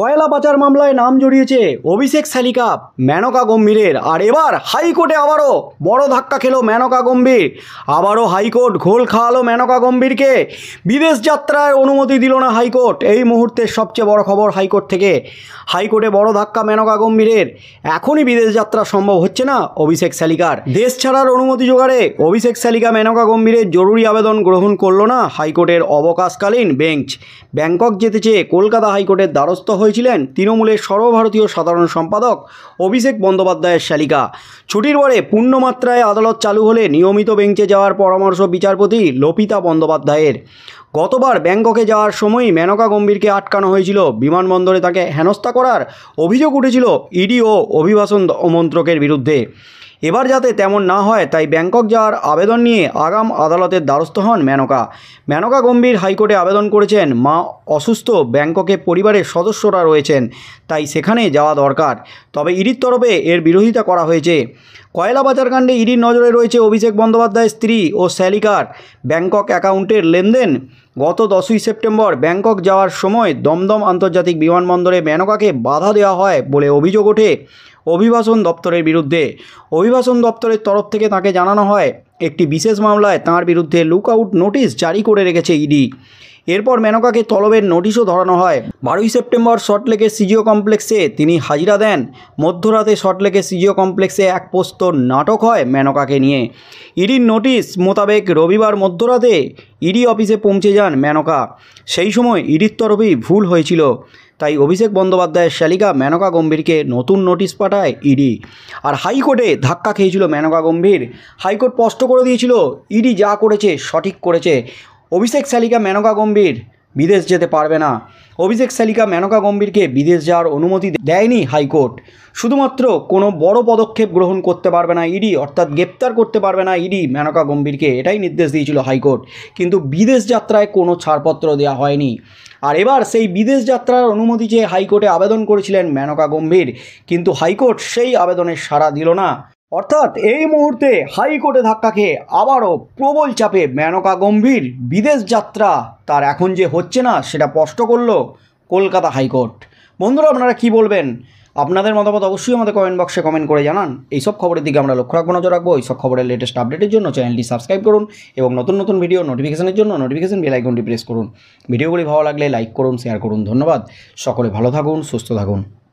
কয়লা পাচার মামলায় নাম জড়িয়েছে অভিষেক শালিকা মেনকা গম্ভীরের আর এবার হাইকোর্টে আবারও বড় ধাক্কা খেলো মেনকা গম্ভীর আবারও হাইকোর্ট ঘোল খাওয়ালো মেনকা গম্ভীরকে বিদেশ যাত্রার অনুমতি দিল না হাইকোর্ট এই মুহূর্তে সবচেয়ে বড় খবর হাইকোর্ট থেকে হাইকোর্টে বড় ধাক্কা মেনকা গম্ভীরের এখনই বিদেশ যাত্রা সম্ভব হচ্ছে না অভিষেক শালিকার দেশ ছাড়ার অনুমতি জোগাড়ে অভিষেক শালিকা মেনকা গম্ভীরের জরুরি আবেদন গ্রহণ করল না হাইকোর্টের অবকাশকালীন বেঞ্চ ব্যাংকক যেতে চেয়ে কলকাতা হাইকোর্টের দ্বারস্থ হয়ে হয়েছিলেন তৃণমূলের সর্বভারতীয় সাধারণ সম্পাদক অভিষেক বন্দ্যোপাধ্যায়ের শালিকা ছুটির পরে পূর্ণমাত্রায় আদালত চালু হলে নিয়মিত বেঞ্চে যাওয়ার পরামর্শ বিচারপতি লোপিতা বন্দ্যোপাধ্যায়ের গতবার ব্যাংককে যাওয়ার সময় মেনকা গম্ভীরকে আটকানো হয়েছিল বিমানবন্দরে তাকে হেনস্থা করার অভিযোগ উঠেছিল ইডি ও অভিবাসন মন্ত্রকের বিরুদ্ধে এবার যাতে তেমন না হয় তাই ব্যাংকক যাওয়ার আবেদন নিয়ে আগাম আদালতের দ্বারস্থ হন মেনকা মেনকা গম্ভীর হাইকোর্টে আবেদন করেছেন মা অসুস্থ ব্যাংককে পরিবারের সদস্যরা রয়েছেন তাই সেখানে যাওয়া দরকার তবে ইডির তরফে এর বিরোধিতা করা হয়েছে কয়লা পাচারকাণ্ডে ইডির নজরে রয়েছে অভিষেক বন্দ্যোপাধ্যায়ের স্ত্রী ও শ্যালিকার ব্যাংকক অ্যাকাউন্টের লেনদেন গত দশই সেপ্টেম্বর ব্যাংকক যাওয়ার সময় দমদম আন্তর্জাতিক বিমানবন্দরে মেনকাকে বাধা দেওয়া হয় বলে অভিযোগ ওঠে অভিবাসন দপ্তরের বিরুদ্ধে অভিবাসন দপ্তরের তরফ থেকে তাকে জানানো হয় একটি বিশেষ মামলায় তাঁর বিরুদ্ধে লুকআউট নোটিশ জারি করে রেখেছে ইডি এরপর মেনকাকে তলবের নোটিশও ধরানো হয় বারোই সেপ্টেম্বর শর্টলেকের সিজিও কমপ্লেক্সে তিনি হাজিরা দেন মধ্যরাতে শর্টলেকের সিজিও কমপ্লেক্সে এক পোস্ত নাটক হয় মেনকাকে নিয়ে ইডির নোটিশ মোতাবেক রবিবার মধ্যরাতে ইডি অফিসে পৌঁছে যান মেনকা সেই সময় ইডির তরফেই ভুল হয়েছিল তাই অভিষেক বন্দ্যোপাধ্যায়ের শালিকা মেনকা গম্ভীরকে নতুন নোটিশ পাঠায় ইডি আর হাইকোর্টে ধাক্কা খেয়েছিল মেনকা গম্ভীর হাইকোর্ট স্পষ্ট করে দিয়েছিল ইডি যা করেছে সঠিক করেছে অভিষেক শালিকা মেনকা গম্ভীর বিদেশ যেতে পারবে না অভিষেক সালিকা মেনকা গম্ভীরকে বিদেশ যাওয়ার অনুমতি দেয়নি হাইকোর্ট শুধুমাত্র কোনো বড় পদক্ষেপ গ্রহণ করতে পারবে না ইডি অর্থাৎ গ্রেপ্তার করতে পারবে না ইডি মেনকা গম্ভীরকে এটাই নির্দেশ দিয়েছিল হাইকোর্ট কিন্তু বিদেশ যাত্রায় কোনো ছাড়পত্র দেওয়া হয়নি আর এবার সেই বিদেশ যাত্রার অনুমতি চেয়ে হাইকোর্টে আবেদন করেছিলেন মেনকা গম্ভীর কিন্তু হাইকোর্ট সেই আবেদনের সাড়া দিল না অর্থাৎ এই মুহূর্তে হাইকোর্টে ধাক্কা খেয়ে আবারও প্রবল চাপে মেনকা গম্ভীর বিদেশ যাত্রা তার এখন যে হচ্ছে না সেটা স্পষ্ট করল কলকাতা হাইকোর্ট বন্ধুরা আপনারা কি বলবেন আপনাদের মতামত অবশ্যই আমাদের কমেন্ট বক্সে কমেন্ট করে জানান এইসব খবরের দিকে আমরা লক্ষ্য রাখবো নজর রাখবো এইসব খবরের লেটেস্ট আপডেটের জন্য চ্যানেলটি সাবস্ক্রাইব করুন এবং নতুন নতুন ভিডিও নোটিফিকেশনের জন্য নোটিফিকেশন বেল আইকনটি প্রেস করুন ভিডিওগুলি ভালো লাগলে লাইক করুন শেয়ার করুন ধন্যবাদ সকলে ভালো থাকুন সুস্থ থাকুন